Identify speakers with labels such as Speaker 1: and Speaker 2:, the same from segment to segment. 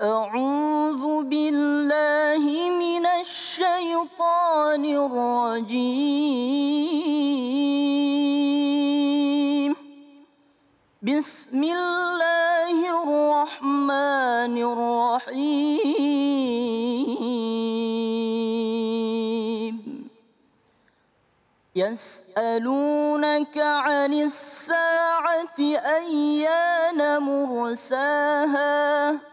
Speaker 1: أعوذ بالله من الشيطان الرجيم بسم الله الرحمن الرحيم يسألونك عن الساعة أيان مرساها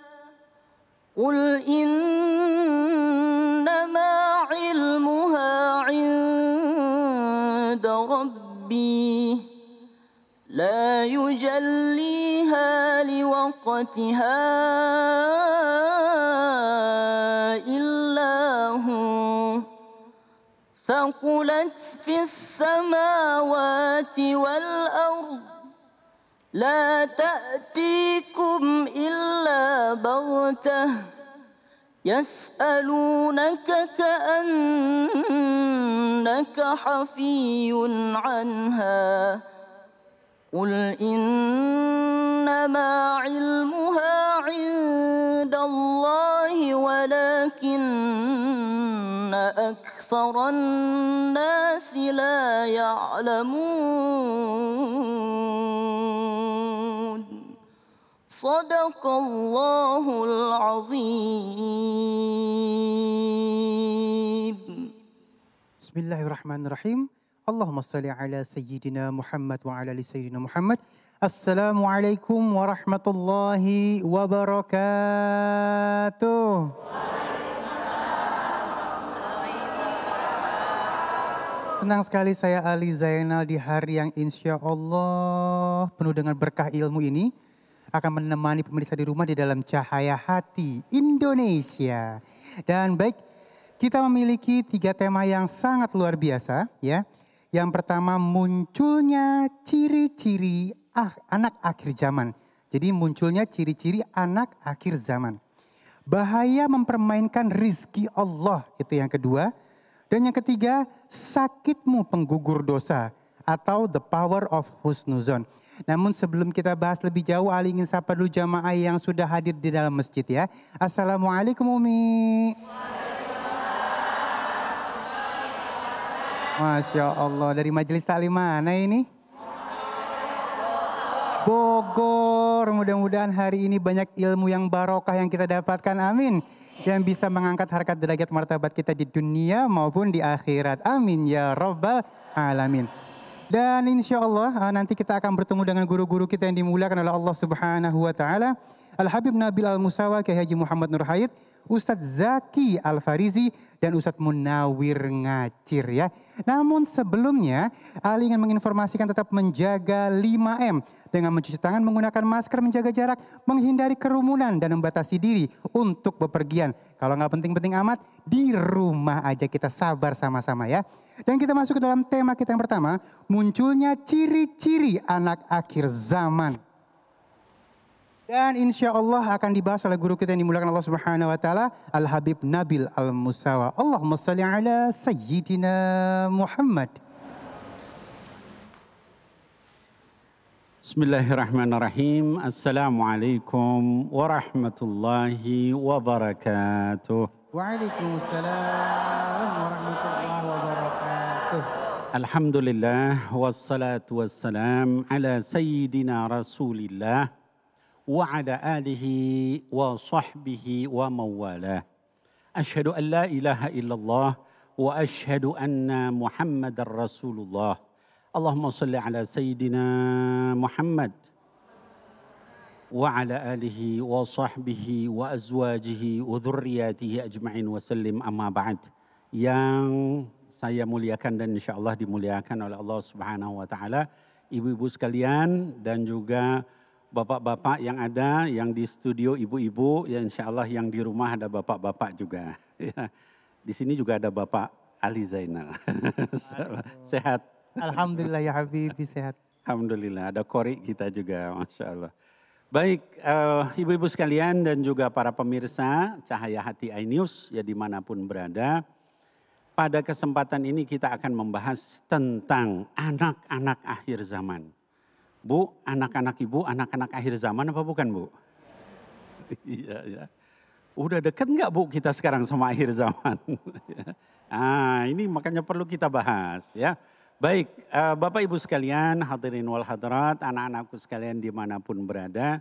Speaker 1: قل إنما علمها عند ربي لا يجليها لوقتها إلا هو ثقلت في السماوات والأرض لا تأتيكم إلا بغتة يسألونك كأنك حفي عنها قل إنما علمها عند الله ولكن أكثر الناس لا يعلمون Sadaqallahul azim.
Speaker 2: Bismillahirrahmanirrahim. Allahumma salli ala sayyidina Muhammad wa ala sayyidina Muhammad. Assalamualaikum warahmatullahi wabarakatuh. Senang sekali saya Ali Zainal di hari yang insya Allah penuh dengan berkah ilmu ini akan menemani pemirsa di rumah di dalam cahaya hati Indonesia. Dan baik, kita memiliki tiga tema yang sangat luar biasa ya. Yang pertama munculnya ciri-ciri ah, anak akhir zaman. Jadi munculnya ciri-ciri anak akhir zaman. Bahaya mempermainkan rizki Allah itu yang kedua. Dan yang ketiga sakitmu penggugur dosa atau the power of husnuzon. Namun sebelum kita bahas lebih jauh, Ali ingin sapa dulu jamaah yang sudah hadir di dalam masjid ya. Assalamualaikum Umi. Masya Allah, dari majelis taklim mana ini? Bogor. Mudah-mudahan hari ini banyak ilmu yang barokah yang kita dapatkan. Amin. Yang bisa mengangkat harkat derajat martabat kita di dunia maupun di akhirat. Amin ya robbal Alamin. Dan insya Allah uh, nanti kita akan bertemu dengan guru-guru kita yang dimuliakan oleh Allah Subhanahu Wa Taala. Al Habib Nabil Al Musawa Kiai Haji Muhammad Nur Hayat Ustadz Zaki Alfarizi dan Ustadz Munawir Ngacir ya. Namun sebelumnya Ali ingin menginformasikan tetap menjaga 5M dengan mencuci tangan menggunakan masker menjaga jarak menghindari kerumunan dan membatasi diri untuk bepergian. Kalau nggak penting-penting amat di rumah aja kita sabar sama-sama ya. Dan kita masuk ke dalam tema kita yang pertama munculnya ciri-ciri anak akhir zaman. Dan insya Allah akan dibahas oleh guru kita yang dimulakan Allah Subhanahu Wa Taala, Al Habib Nabil Al Musawa. Allahumma salli ala Sayyidina Muhammad.
Speaker 3: Bismillahirrahmanirrahim. Assalamualaikum warahmatullahi wabarakatuh.
Speaker 2: Waalaikumsalam warahmatullahi wabarakatuh.
Speaker 3: Alhamdulillah wassalatu wassalam ala sayyidina Rasulillah وعلى آله وصحبه وموالاه أشهد أن لا إله إلا الله وأشهد أن محمد رسول الله اللهم صل على سيدنا محمد وعلى آله وصحبه وأزواجه وذرياته أجمعين وسلم أما بعد yang saya muliakan dan insya Allah dimuliakan oleh Allah Subhanahu wa Ta'ala, ibu-ibu sekalian, dan juga bapak-bapak yang ada, yang di studio ibu-ibu, ya insya Allah yang di rumah ada bapak-bapak juga. Ya, di sini juga ada bapak Ali Zainal. sehat. Alhamdulillah ya Habibi sehat. Alhamdulillah ada kori kita juga Masya Allah. Baik ibu eh, ibu-ibu sekalian dan juga para pemirsa Cahaya Hati iNews ya dimanapun berada. Pada kesempatan ini kita akan membahas tentang anak-anak akhir zaman. Bu, anak-anak ibu, anak-anak akhir zaman apa bukan bu? Iya, ya. Udah deket nggak bu kita sekarang sama akhir zaman? ah, ini makanya perlu kita bahas ya. Baik, uh, Bapak Ibu sekalian, hadirin wal hadirat, anak-anakku sekalian dimanapun berada.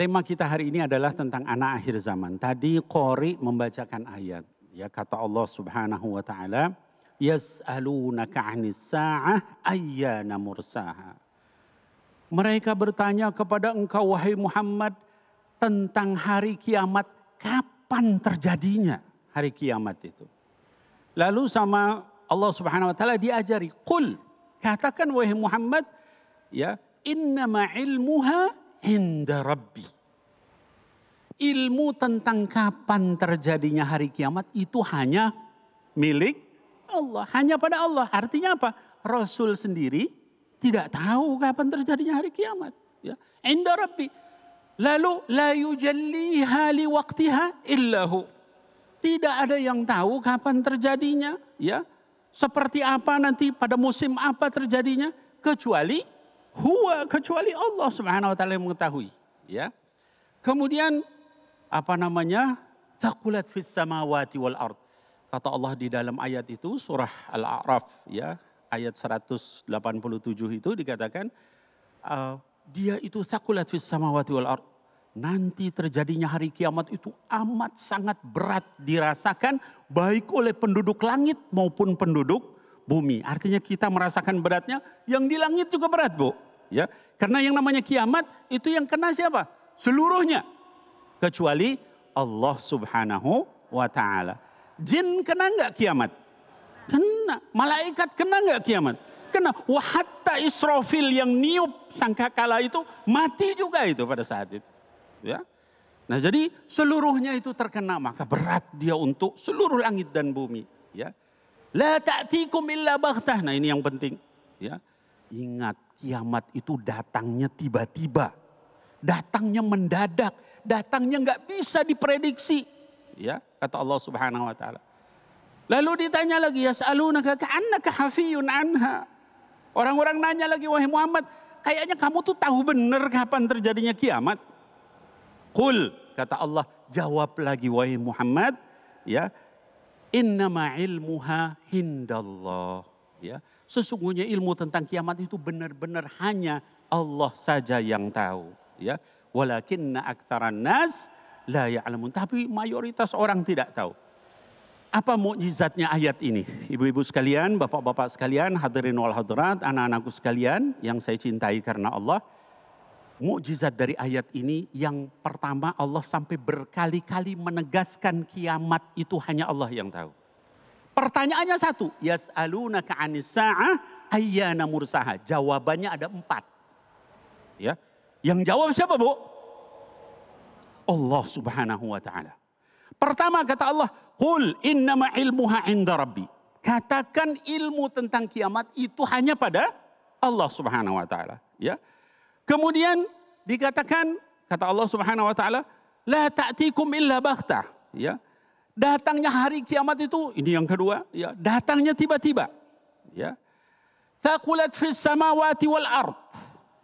Speaker 3: Tema kita hari ini adalah tentang anak akhir zaman. Tadi Qori membacakan ayat. Ya kata Allah subhanahu wa ta'ala. Yas'alunaka anis sa'ah ayyana mursaha. Mereka bertanya kepada engkau wahai Muhammad tentang hari kiamat, kapan terjadinya hari kiamat itu. Lalu sama Allah Subhanahu wa taala diajari, "Qul" katakan wahai Muhammad, ya, "Innama ilmuha inda Rabbi." Ilmu tentang kapan terjadinya hari kiamat itu hanya milik Allah, hanya pada Allah. Artinya apa? Rasul sendiri tidak tahu kapan terjadinya hari kiamat. Ya. Inda Rabbi. Lalu la yujalliha li waktiha illahu. Tidak ada yang tahu kapan terjadinya, ya. Seperti apa nanti pada musim apa terjadinya kecuali huwa kecuali Allah Subhanahu wa taala yang mengetahui, ya. Kemudian apa namanya? takulat fis samawati wal ard. Kata Allah di dalam ayat itu surah Al-A'raf ya ayat 187 itu dikatakan uh, dia itu sakulat fis samawati wal ard. Nanti terjadinya hari kiamat itu amat sangat berat dirasakan baik oleh penduduk langit maupun penduduk bumi. Artinya kita merasakan beratnya yang di langit juga berat, Bu. Ya, karena yang namanya kiamat itu yang kena siapa? Seluruhnya. Kecuali Allah Subhanahu wa taala. Jin kena nggak kiamat? Kena. Malaikat kena nggak kiamat? Kena. Wahatta Israfil yang niup sangkakala itu mati juga itu pada saat itu. Ya. Nah jadi seluruhnya itu terkena maka berat dia untuk seluruh langit dan bumi. Ya. La ta'tikum illa baghtah. Nah ini yang penting. Ya. Ingat kiamat itu datangnya tiba-tiba. Datangnya mendadak. Datangnya nggak bisa diprediksi. Ya kata Allah subhanahu wa ta'ala. Lalu ditanya lagi, ya yas'alunaka ka'annaka hafiyun anha. Orang-orang nanya lagi, wahai Muhammad, kayaknya kamu tuh tahu benar kapan terjadinya kiamat. Kul, kata Allah, jawab lagi wahai Muhammad, ya, innama ilmuha hindallah. Ya, sesungguhnya ilmu tentang kiamat itu benar-benar hanya Allah saja yang tahu. Ya, walakinna aktaran nas la alamun Tapi mayoritas orang tidak tahu. Apa mukjizatnya ayat ini? Ibu-ibu sekalian, bapak-bapak sekalian, hadirin wal hadirat, anak-anakku sekalian yang saya cintai karena Allah. Mukjizat dari ayat ini yang pertama Allah sampai berkali-kali menegaskan kiamat itu hanya Allah yang tahu. Pertanyaannya satu, yas'alunaka 'anis sa'ah ayyana mursaha? Jawabannya ada empat. Ya. Yang jawab siapa, Bu? Allah Subhanahu wa taala. Pertama kata Allah, Qul innama ilmuha inda rabbi. Katakan ilmu tentang kiamat itu hanya pada Allah Subhanahu wa taala, ya. Kemudian dikatakan kata Allah Subhanahu wa taala, la ta'tikum illa baghtah." ya. Datangnya hari kiamat itu ini yang kedua, ya. Datangnya tiba-tiba, ya. Thaqulat fis samawati wal ard,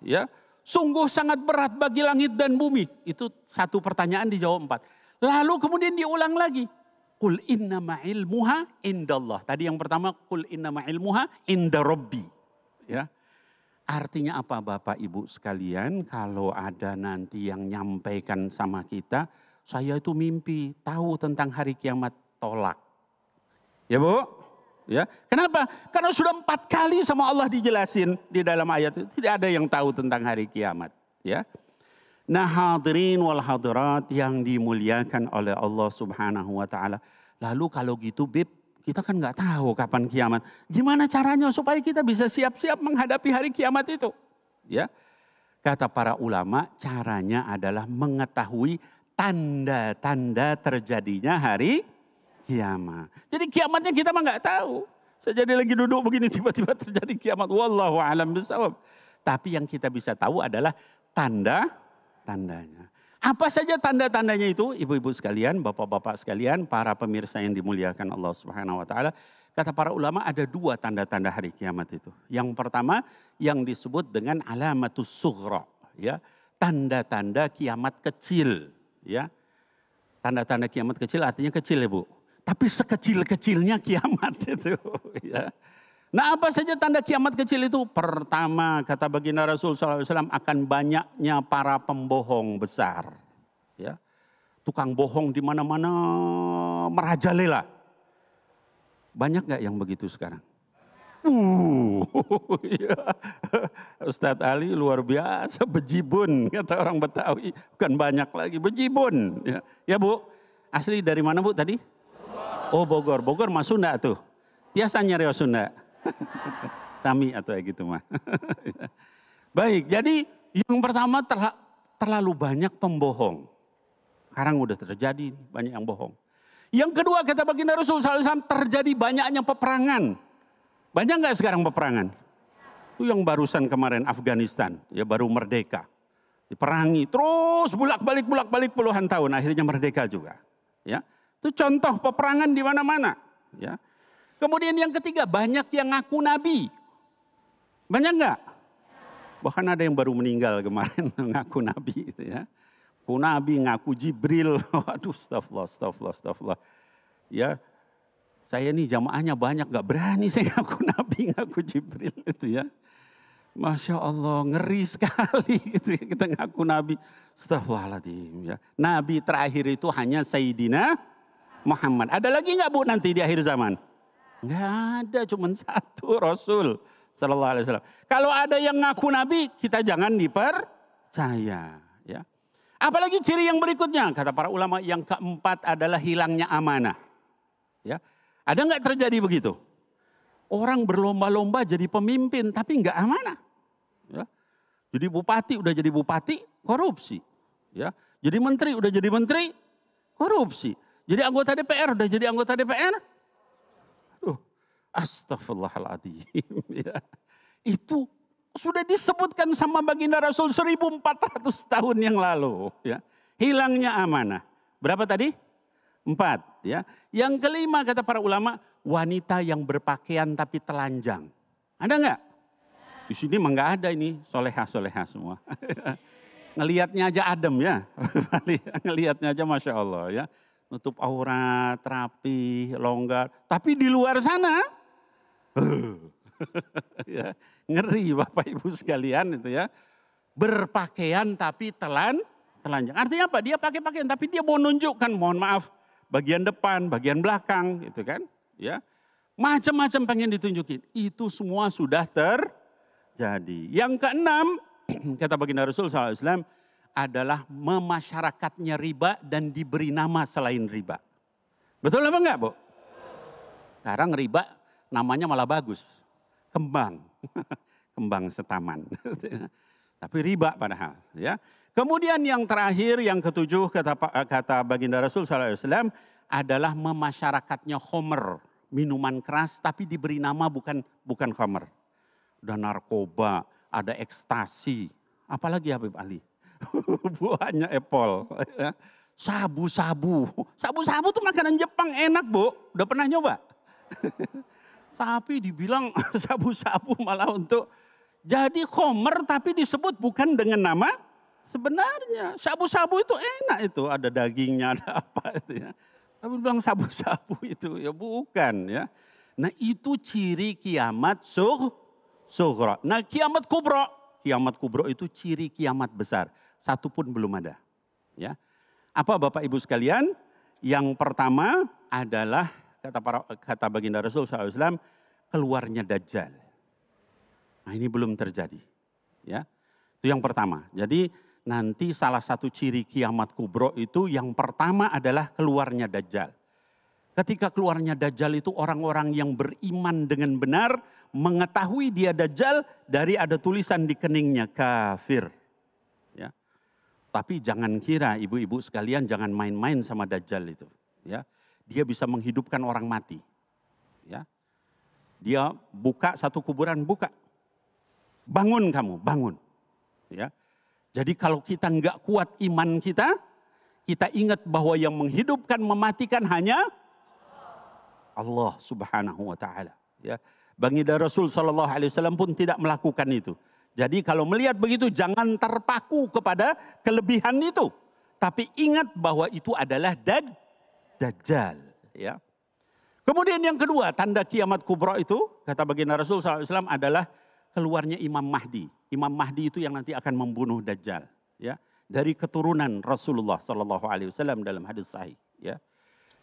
Speaker 3: ya. Sungguh sangat berat bagi langit dan bumi. Itu satu pertanyaan dijawab empat. Lalu kemudian diulang lagi. Kul innama ilmuha indallah. Tadi yang pertama kul innama ilmuha inda rabbi. Ya. Artinya apa Bapak Ibu sekalian kalau ada nanti yang nyampaikan sama kita. Saya itu mimpi tahu tentang hari kiamat tolak. Ya Bu? Ya, kenapa? Karena sudah empat kali sama Allah dijelasin di dalam ayat itu tidak ada yang tahu tentang hari kiamat. Ya, Nah hadirin wal hadirat yang dimuliakan oleh Allah subhanahu wa ta'ala. Lalu kalau gitu Bib, kita kan nggak tahu kapan kiamat. Gimana caranya supaya kita bisa siap-siap menghadapi hari kiamat itu? Ya, Kata para ulama caranya adalah mengetahui tanda-tanda terjadinya hari kiamat. Jadi kiamatnya kita mah nggak tahu. Saya jadi lagi duduk begini tiba-tiba terjadi kiamat. Wallahu alam bisawab. Tapi yang kita bisa tahu adalah tanda tandanya. Apa saja tanda-tandanya itu, ibu-ibu sekalian, bapak-bapak sekalian, para pemirsa yang dimuliakan Allah Subhanahu wa taala. Kata para ulama ada dua tanda-tanda hari kiamat itu. Yang pertama yang disebut dengan alamatus sughra, ya. Tanda-tanda kiamat kecil, ya. Tanda-tanda kiamat kecil artinya kecil ya, Tapi sekecil-kecilnya kiamat itu, ya. Nah apa saja tanda kiamat kecil itu? Pertama kata baginda Rasul SAW akan banyaknya para pembohong besar. Ya. Tukang bohong di mana-mana merajalela. Banyak gak yang begitu sekarang?
Speaker 1: Uh,
Speaker 3: iya. Ustadz Ali luar biasa bejibun kata orang Betawi bukan banyak lagi bejibun ya, ya bu asli dari mana bu tadi oh Bogor Bogor masuk Sunda tuh Rio Sunda. Sunda Sami atau ya gitu mah. Baik, jadi yang pertama terla, terlalu banyak pembohong. Sekarang udah terjadi banyak yang bohong. Yang kedua kata baginda Rasul SAW terjadi banyaknya peperangan. Banyak nggak sekarang peperangan? Itu yang barusan kemarin Afghanistan, ya baru merdeka. Diperangi terus bulak balik bulak balik puluhan tahun akhirnya merdeka juga. Ya. Itu contoh peperangan di mana-mana, ya. Kemudian yang ketiga, banyak yang ngaku nabi. Banyak nggak? Bahkan ada yang baru meninggal kemarin ngaku nabi gitu ya. Ku nabi, ngaku Jibril. Waduh, astagfirullah, astagfirullah, astagfirullah. Ya, saya nih jamaahnya banyak nggak berani saya ngaku nabi, ngaku Jibril itu ya. Masya Allah ngeri sekali gitu ya, kita ngaku Nabi. Astagfirullahaladzim ya. Nabi terakhir itu hanya Sayyidina Muhammad. Ada lagi nggak bu nanti di akhir zaman? Enggak ada, cuma satu Rasul Sallallahu Alaihi Wasallam. Kalau ada yang ngaku Nabi, kita jangan dipercaya. Ya. Apalagi ciri yang berikutnya, kata para ulama yang keempat adalah hilangnya amanah. Ya. Ada nggak terjadi begitu? Orang berlomba-lomba jadi pemimpin, tapi nggak amanah. Ya. Jadi bupati udah jadi bupati, korupsi. Ya. Jadi menteri udah jadi menteri, korupsi. Jadi anggota DPR udah jadi anggota DPR, Astaghfirullahaladzim, ya. Itu sudah disebutkan sama baginda Rasul 1400 tahun yang lalu. Ya. Hilangnya amanah. Berapa tadi? Empat. Ya. Yang kelima kata para ulama, wanita yang berpakaian tapi telanjang. Ada nggak? Di sini mah nggak ada ini soleha-soleha semua. Ngelihatnya aja adem ya. Ngelihatnya aja Masya Allah ya. Nutup aurat, rapi, longgar. Tapi di luar sana ya, ngeri Bapak Ibu sekalian itu ya. Berpakaian tapi telan telanjang. Artinya apa? Dia pakai pakaian tapi dia mau nunjukkan mohon maaf bagian depan, bagian belakang gitu kan. Ya. Macam-macam pengen ditunjukin. Itu semua sudah terjadi. Yang keenam kata baginda Rasul SAW adalah memasyarakatnya riba dan diberi nama selain riba. Betul apa enggak, Bu? Sekarang riba namanya malah bagus. Kembang. Kembang setaman. Tapi riba padahal. Ya. Kemudian yang terakhir, yang ketujuh kata, eh, kata baginda Rasul SAW adalah memasyarakatnya homer. Minuman keras tapi diberi nama bukan bukan homer. Ada narkoba, ada ekstasi. Apalagi Habib Ali. Buahnya epol. Ya. Sabu-sabu. Sabu-sabu tuh makanan Jepang enak bu. Udah pernah nyoba? Tapi dibilang sabu-sabu malah untuk jadi komer, tapi disebut bukan dengan nama sebenarnya. Sabu-sabu itu enak itu, ada dagingnya, ada apa itu ya. Tapi bilang sabu-sabu itu ya bukan ya. Nah itu ciri kiamat suh, suhra. Nah kiamat kubro, kiamat kubro itu ciri kiamat besar. Satu pun belum ada. Ya. Apa Bapak Ibu sekalian? Yang pertama adalah kata para kata baginda Rasul SAW, keluarnya Dajjal. Nah ini belum terjadi. ya Itu yang pertama. Jadi nanti salah satu ciri kiamat kubro itu yang pertama adalah keluarnya Dajjal. Ketika keluarnya Dajjal itu orang-orang yang beriman dengan benar mengetahui dia Dajjal dari ada tulisan di keningnya kafir. Ya. Tapi jangan kira ibu-ibu sekalian jangan main-main sama Dajjal itu. Ya dia bisa menghidupkan orang mati. Ya. Dia buka satu kuburan, buka. Bangun kamu, bangun. Ya. Jadi kalau kita nggak kuat iman kita, kita ingat bahwa yang menghidupkan, mematikan hanya Allah Subhanahu wa taala, ya. Baginda Rasul Shallallahu alaihi wasallam pun tidak melakukan itu. Jadi kalau melihat begitu jangan terpaku kepada kelebihan itu, tapi ingat bahwa itu adalah daj Dajjal. Ya. Kemudian yang kedua, tanda kiamat kubra itu, kata baginda Rasul SAW adalah keluarnya Imam Mahdi. Imam Mahdi itu yang nanti akan membunuh Dajjal. Ya. Dari keturunan Rasulullah SAW dalam hadis sahih. Ya.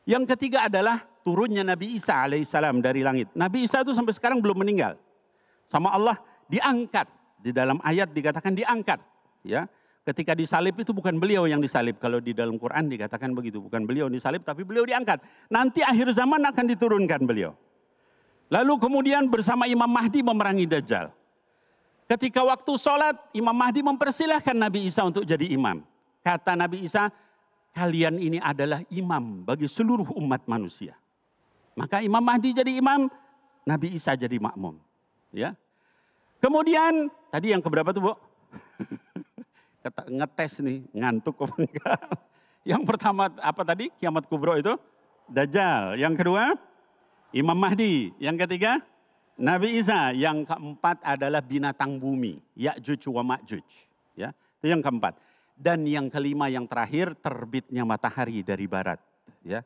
Speaker 3: Yang ketiga adalah turunnya Nabi Isa alaihissalam dari langit. Nabi Isa itu sampai sekarang belum meninggal. Sama Allah diangkat. Di dalam ayat dikatakan diangkat. Ya, ketika disalib itu bukan beliau yang disalib. Kalau di dalam Quran dikatakan begitu, bukan beliau disalib tapi beliau diangkat. Nanti akhir zaman akan diturunkan beliau. Lalu kemudian bersama Imam Mahdi memerangi Dajjal. Ketika waktu sholat, Imam Mahdi mempersilahkan Nabi Isa untuk jadi imam. Kata Nabi Isa, kalian ini adalah imam bagi seluruh umat manusia. Maka Imam Mahdi jadi imam, Nabi Isa jadi makmum. Ya. Kemudian, tadi yang keberapa tuh, Bu? ngetes nih, ngantuk apa enggak. Yang pertama apa tadi? Kiamat kubro itu Dajjal. Yang kedua Imam Mahdi. Yang ketiga Nabi Isa. Yang keempat adalah binatang bumi, Ya'juj wa Ma'juj. Ya, itu yang keempat. Dan yang kelima yang terakhir terbitnya matahari dari barat, ya.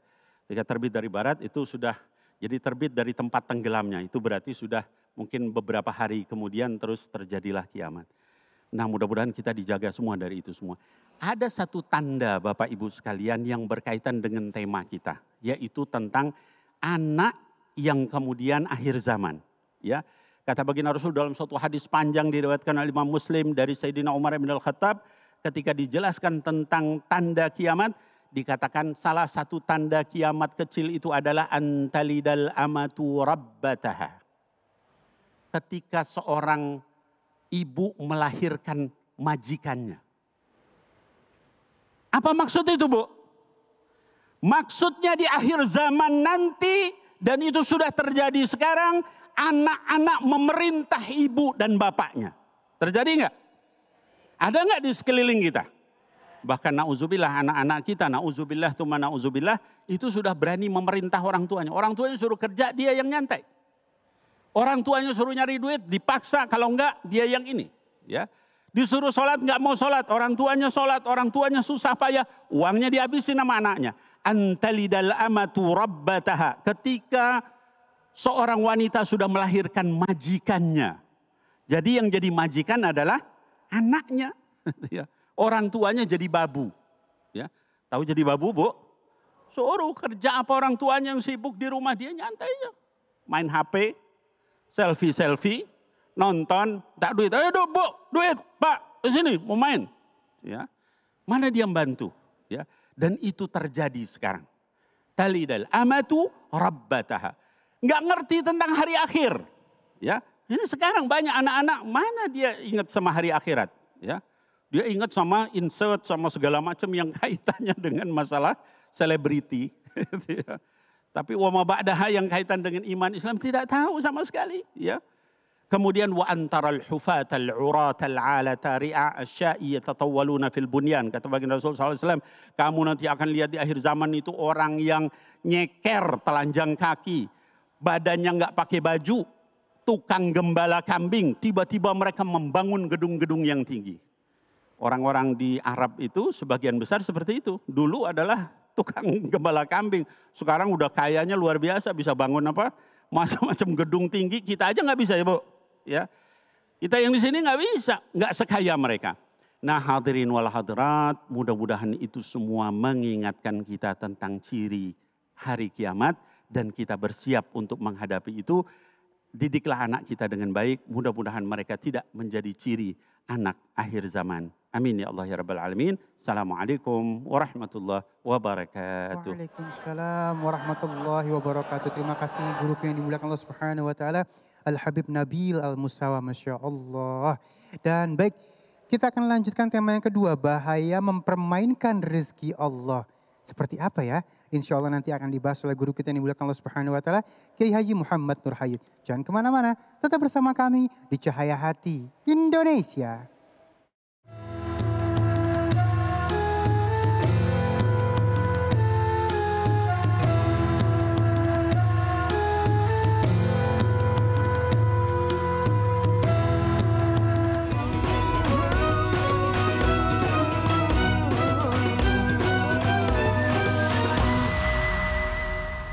Speaker 3: jika terbit dari barat itu sudah jadi terbit dari tempat tenggelamnya. Itu berarti sudah mungkin beberapa hari kemudian terus terjadilah kiamat. Nah mudah-mudahan kita dijaga semua dari itu semua. Ada satu tanda Bapak Ibu sekalian yang berkaitan dengan tema kita. Yaitu tentang anak yang kemudian akhir zaman. Ya, Kata baginda Rasul dalam suatu hadis panjang diriwayatkan oleh Imam Muslim dari Sayyidina Umar bin Al-Khattab ketika dijelaskan tentang tanda kiamat dikatakan salah satu tanda kiamat kecil itu adalah antalidal amatu rabbataha. Ketika seorang ibu melahirkan majikannya. Apa maksud itu bu? Maksudnya di akhir zaman nanti dan itu sudah terjadi sekarang anak-anak memerintah ibu dan bapaknya. Terjadi enggak? Ada enggak di sekeliling kita? Bahkan na'udzubillah anak-anak kita, na'udzubillah tuma na'udzubillah itu sudah berani memerintah orang tuanya. Orang tuanya suruh kerja, dia yang nyantai. Orang tuanya suruh nyari duit, dipaksa. Kalau enggak, dia yang ini. Ya, Disuruh sholat, enggak mau sholat. Orang tuanya sholat, orang tuanya susah payah. Uangnya dihabisin sama anaknya. Antalidal amatu rabbataha. Ketika seorang wanita sudah melahirkan majikannya. Jadi yang jadi majikan adalah anaknya. Ya. Orang tuanya jadi babu. Ya. Tahu jadi babu, Bu? Suruh kerja apa orang tuanya yang sibuk di rumah dia nyantai aja. Main HP, selfie-selfie, nonton, tak duit. Ayo duit, bu, duit, pak, ke sini, mau main. Ya. Mana dia membantu? Ya. Dan itu terjadi sekarang. Tali Talidal amatu rabbataha. Nggak ngerti tentang hari akhir. Ya. Ini sekarang banyak anak-anak, mana dia ingat sama hari akhirat? Ya. Dia ingat sama insert, sama segala macam yang kaitannya dengan masalah selebriti. Ya. Tapi wa ma ba'daha yang kaitan dengan iman Islam tidak tahu sama sekali, ya. Kemudian wa al hufat al urat al alata ri'a asyai yatatawwaluna fil bunyan kata baginda Rasul SAW kamu nanti akan lihat di akhir zaman itu orang yang nyeker telanjang kaki badannya nggak pakai baju tukang gembala kambing tiba-tiba mereka membangun gedung-gedung yang tinggi orang-orang di Arab itu sebagian besar seperti itu dulu adalah tukang gembala kambing. Sekarang udah kayanya luar biasa bisa bangun apa macam-macam gedung tinggi. Kita aja nggak bisa ya bu. Ya kita yang di sini nggak bisa, nggak sekaya mereka. Nah hadirin wal hadirat, mudah-mudahan itu semua mengingatkan kita tentang ciri hari kiamat dan kita bersiap untuk menghadapi itu. Didiklah anak kita dengan baik, mudah-mudahan mereka tidak menjadi ciri anak akhir zaman. Amin ya Allah ya Rabbal Alamin. Assalamualaikum warahmatullahi wabarakatuh.
Speaker 2: Waalaikumsalam warahmatullahi wabarakatuh. Terima kasih guru yang dimuliakan Allah Subhanahu wa taala. Al-Habib Nabil Al-Musawa Masya Allah. Dan baik, kita akan lanjutkan tema yang kedua. Bahaya mempermainkan rezeki Allah. Seperti apa ya? Insya Allah nanti akan dibahas oleh guru kita yang dimuliakan Allah Subhanahu Wa Taala, Kiai Haji Muhammad Nur Hayid. Jangan kemana-mana, tetap bersama kami di Cahaya Hati Indonesia.